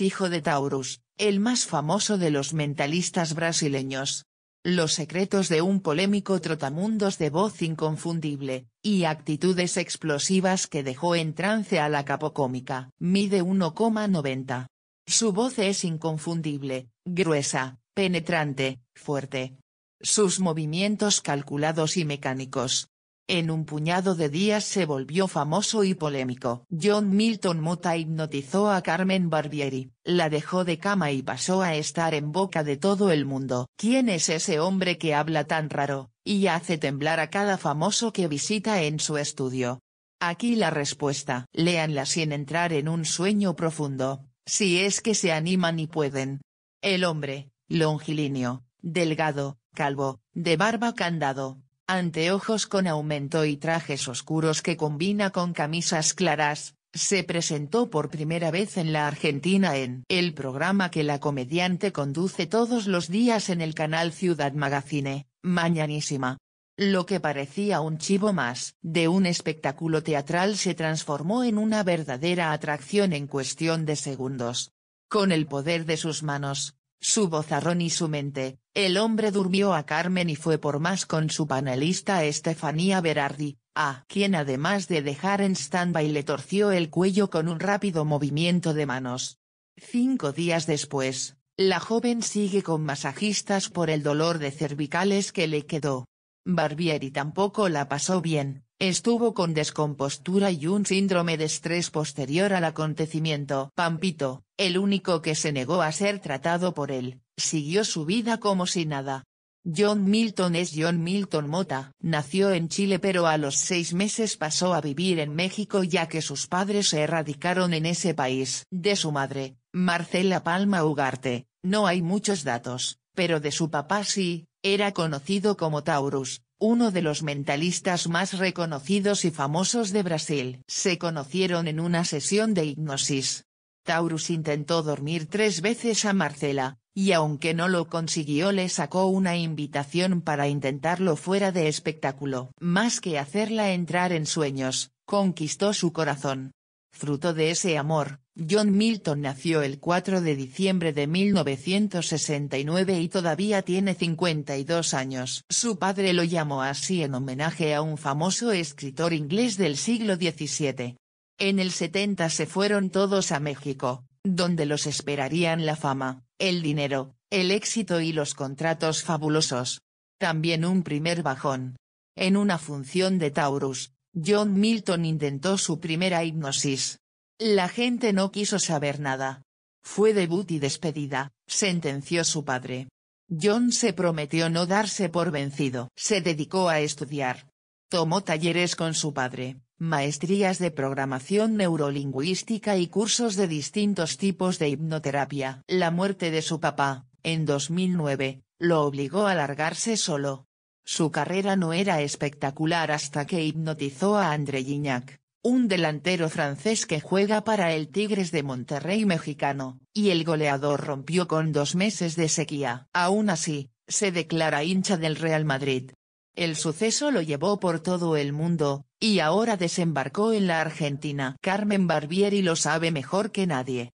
hijo de Taurus, el más famoso de los mentalistas brasileños. Los secretos de un polémico trotamundos de voz inconfundible, y actitudes explosivas que dejó en trance a la capocómica. Mide 1,90. Su voz es inconfundible, gruesa, penetrante, fuerte. Sus movimientos calculados y mecánicos, en un puñado de días se volvió famoso y polémico. John Milton Mota hipnotizó a Carmen Barbieri, la dejó de cama y pasó a estar en boca de todo el mundo. ¿Quién es ese hombre que habla tan raro, y hace temblar a cada famoso que visita en su estudio? Aquí la respuesta. léanla sin entrar en un sueño profundo, si es que se animan y pueden. El hombre, longilíneo, delgado, calvo, de barba candado, anteojos con aumento y trajes oscuros que combina con camisas claras, se presentó por primera vez en la Argentina en el programa que la comediante conduce todos los días en el canal Ciudad Magazine, Mañanísima. Lo que parecía un chivo más de un espectáculo teatral se transformó en una verdadera atracción en cuestión de segundos. Con el poder de sus manos, su vozarrón y su mente, el hombre durmió a Carmen y fue por más con su panelista Estefanía Berardi, a quien además de dejar en stand-by le torció el cuello con un rápido movimiento de manos. Cinco días después, la joven sigue con masajistas por el dolor de cervicales que le quedó. Barbieri tampoco la pasó bien, Estuvo con descompostura y un síndrome de estrés posterior al acontecimiento. Pampito, el único que se negó a ser tratado por él, siguió su vida como si nada. John Milton es John Milton Mota. Nació en Chile pero a los seis meses pasó a vivir en México ya que sus padres se erradicaron en ese país. De su madre, Marcela Palma Ugarte, no hay muchos datos, pero de su papá sí, era conocido como Taurus, uno de los mentalistas más reconocidos y famosos de Brasil. Se conocieron en una sesión de hipnosis. Taurus intentó dormir tres veces a Marcela, y aunque no lo consiguió le sacó una invitación para intentarlo fuera de espectáculo. Más que hacerla entrar en sueños, conquistó su corazón. Fruto de ese amor, John Milton nació el 4 de diciembre de 1969 y todavía tiene 52 años. Su padre lo llamó así en homenaje a un famoso escritor inglés del siglo XVII. En el 70 se fueron todos a México, donde los esperarían la fama, el dinero, el éxito y los contratos fabulosos. También un primer bajón. En una función de Taurus, John Milton intentó su primera hipnosis. La gente no quiso saber nada. Fue debut y despedida, sentenció su padre. John se prometió no darse por vencido. Se dedicó a estudiar. Tomó talleres con su padre, maestrías de programación neurolingüística y cursos de distintos tipos de hipnoterapia. La muerte de su papá, en 2009, lo obligó a largarse solo. Su carrera no era espectacular hasta que hipnotizó a André Gignac, un delantero francés que juega para el Tigres de Monterrey mexicano, y el goleador rompió con dos meses de sequía. Aún así, se declara hincha del Real Madrid. El suceso lo llevó por todo el mundo, y ahora desembarcó en la Argentina. Carmen Barbieri lo sabe mejor que nadie.